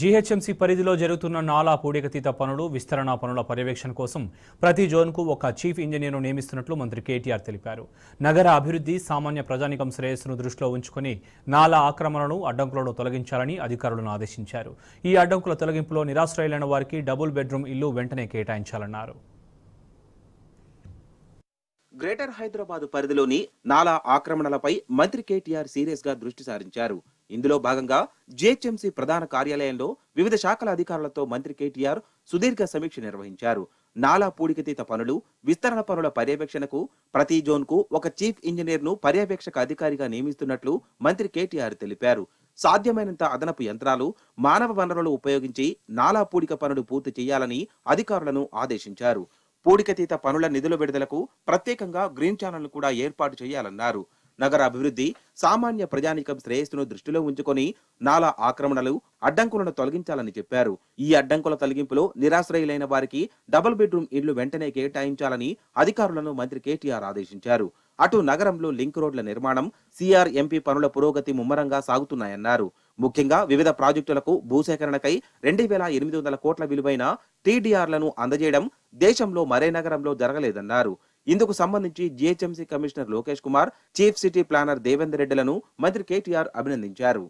GHMC పరిధిలో జరుగుతున్న నాలా పూడికతీత పనులు విస్తరణ పనుల పర్యవేక్షణ కోసం ప్రతి జోన్కు ఒక చీఫ్ ఇంజనీర్ను నియమిస్తున్నట్లు మంత్రి కేటీఆర్ తెలిపారు నగర అభివృద్ధి సామాన్య ప్రజానికం శ్రేయస్సును దృష్టిలో ఉంచుకుని నాలా ఆక్రమణను అడ్డంకులను తొలగించాలని అధికారులను ఆదేశించారు ఈ అడ్డంకుల తొలగింపులో నిరాశ్రయులైన వారికి డబుల్ బెడ్రూమ్ ఇల్లు వెంటనే కేటాయించాలన్నారు గ్రేటర్ హైదరాబాద్ పరిధిలోని నాలా ఆక్రమణలపై మంత్రి కేటీఆర్ సీరియస్గా దృష్టి సారించారు ఇందులో భాగంగా జీహెచ్ఎంసీ ప్రధాన కార్యాలయంలో వివిధ శాఖల అధికారులతో మంత్రి కేటీఆర్ సుదీర్ఘ సమీక్ష నిర్వహించారు నాలా పూడికతీత పనులు విస్తరణ పనుల పర్యవేక్షణకు ప్రతి జోన్కు ఒక చీఫ్ ఇంజనీర్ను పర్యవేక్షక అధికారిగా నియమిస్తున్నట్లు మంత్రి కేటీఆర్ తెలిపారు సాధ్యమైనంత అదనపు యంత్రాలు మానవ వనరులు ఉపయోగించి నాలా పూడిక పనులు పూర్తి చేయాలని అధికారులను ఆదేశించారు పూడికతీత పనుల నిధుల విడుదలకు ప్రత్యేకంగా గ్రీన్ ఛానల్ కూడా ఏర్పాటు చేయాలన్నారు నగర అభివృద్ధి సామాన్య ప్రజానికం శ్రేయస్సును దృష్టిలో ఉంచుకొని నాలా ఆక్రమణలు అడ్డంకులను తొలగించాలని చెప్పారు ఈ అడ్డంకుల తొలగింపులో నిరాశ్రయులైన వారికి డబుల్ బెడ్రూమ్ ఇండ్లు వెంటనే కేటాయించాలని అధికారులను మంత్రి కేటీఆర్ ఆదేశించారు అటు నగరంలో లింక్ రోడ్ల నిర్మాణం సిఆర్ఎంపీ పనుల పురోగతి ముమ్మరంగా సాగుతున్నాయన్నారు ముఖ్యంగా వివిధ ప్రాజెక్టులకు భూసేకరణకై రెండు వేల ఎనిమిది వందల కోట్ల విలువైన టీడీఆర్లను అందజేయడం దేశంలో మరే నగరంలో జరగలేదన్నారు ఇందుకు సంబంధించి GHMC commissioner Lokesh Kumar chief city planner Devender రెడ్డిలను మంత్రి కేటీఆర్ అభినందించారు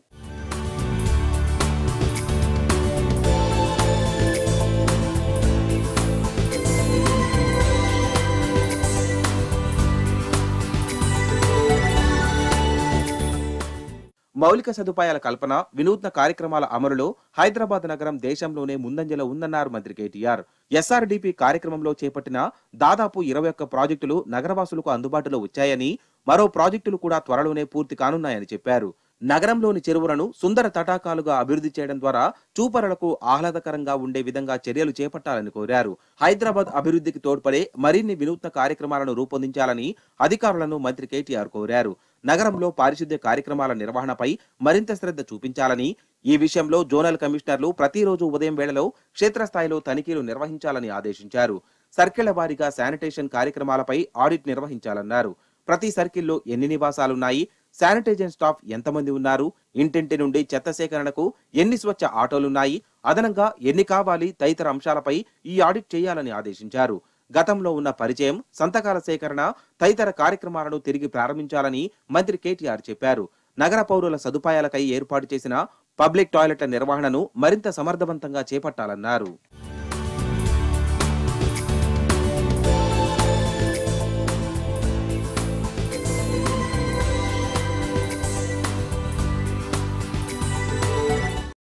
మౌలిక సదుపాయాల కల్పన వినూత్న కార్యక్రమాల అమలులో హైదరాబాద్ నగరం దేశంలోనే ముందంజలో ఉందన్నారు మంత్రి కేటీఆర్ ఎస్ఆర్డిపి కార్యక్రమంలో చేపట్టిన దాదాపు ఇరవై ఒక్క ప్రాజెక్టులు నగరవాసులకు అందుబాటులో వచ్చాయని మరో ప్రాజెక్టులు కూడా త్వరలోనే పూర్తి కానున్నాయని చెప్పారు నగరంలోని చెరువులను సుందర తటాకాలుగా అభివృద్ధి చేయడం ద్వారా చూపరులకు ఆహ్లాదకరంగా ఉండే విధంగా చర్యలు చేపట్టాలని కోరారు హైదరాబాద్ అభివృద్ధికి తోడ్పడే మరిన్ని వినూత్న కార్యక్రమాలను రూపొందించాలని అధికారులను మంత్రి కేటీఆర్ కోరారు నగరంలో పారిశుద్ధ్య కార్యక్రమాల నిర్వహణపై మరింత శ్రద్ధ చూపించాలని ఈ విషయంలో జోనల్ కమిషనర్లు ప్రతిరోజు ఉదయం వేళలో క్షేత్రస్థాయిలో తనిఖీలు నిర్వహించాలని ఆదేశించారు సర్కిళ్ల వారీగా శానిటేషన్ కార్యక్రమాలపై ఆడిట్ నిర్వహించాలన్నారు ప్రతి సర్కిల్లో ఎన్ని నివాసాలున్నాయి శానిటైజేషన్ స్టాఫ్ ఎంతమంది ఉన్నారు ఇంటింటి నుండి చెత్త సేకరణకు ఎన్ని స్వచ్ఛ ఆటోలున్నాయి అదనంగా ఎన్ని కావాలి తదితర అంశాలపై ఈ ఆడిట్ చేయాలని ఆదేశించారు గతంలో ఉన్న పరిచయం సంతకాల సేకరణ తదితర కార్యక్రమాలను తిరిగి ప్రారంభించాలని మంత్రి కేటీఆర్ చెప్పారు నగర పౌరుల సదుపాయాలకై ఏర్పాటు చేసిన పబ్లిక్ టాయిలెట్ల నిర్వహణను మరింత సమర్థవంతంగా చేపట్టాలన్నారు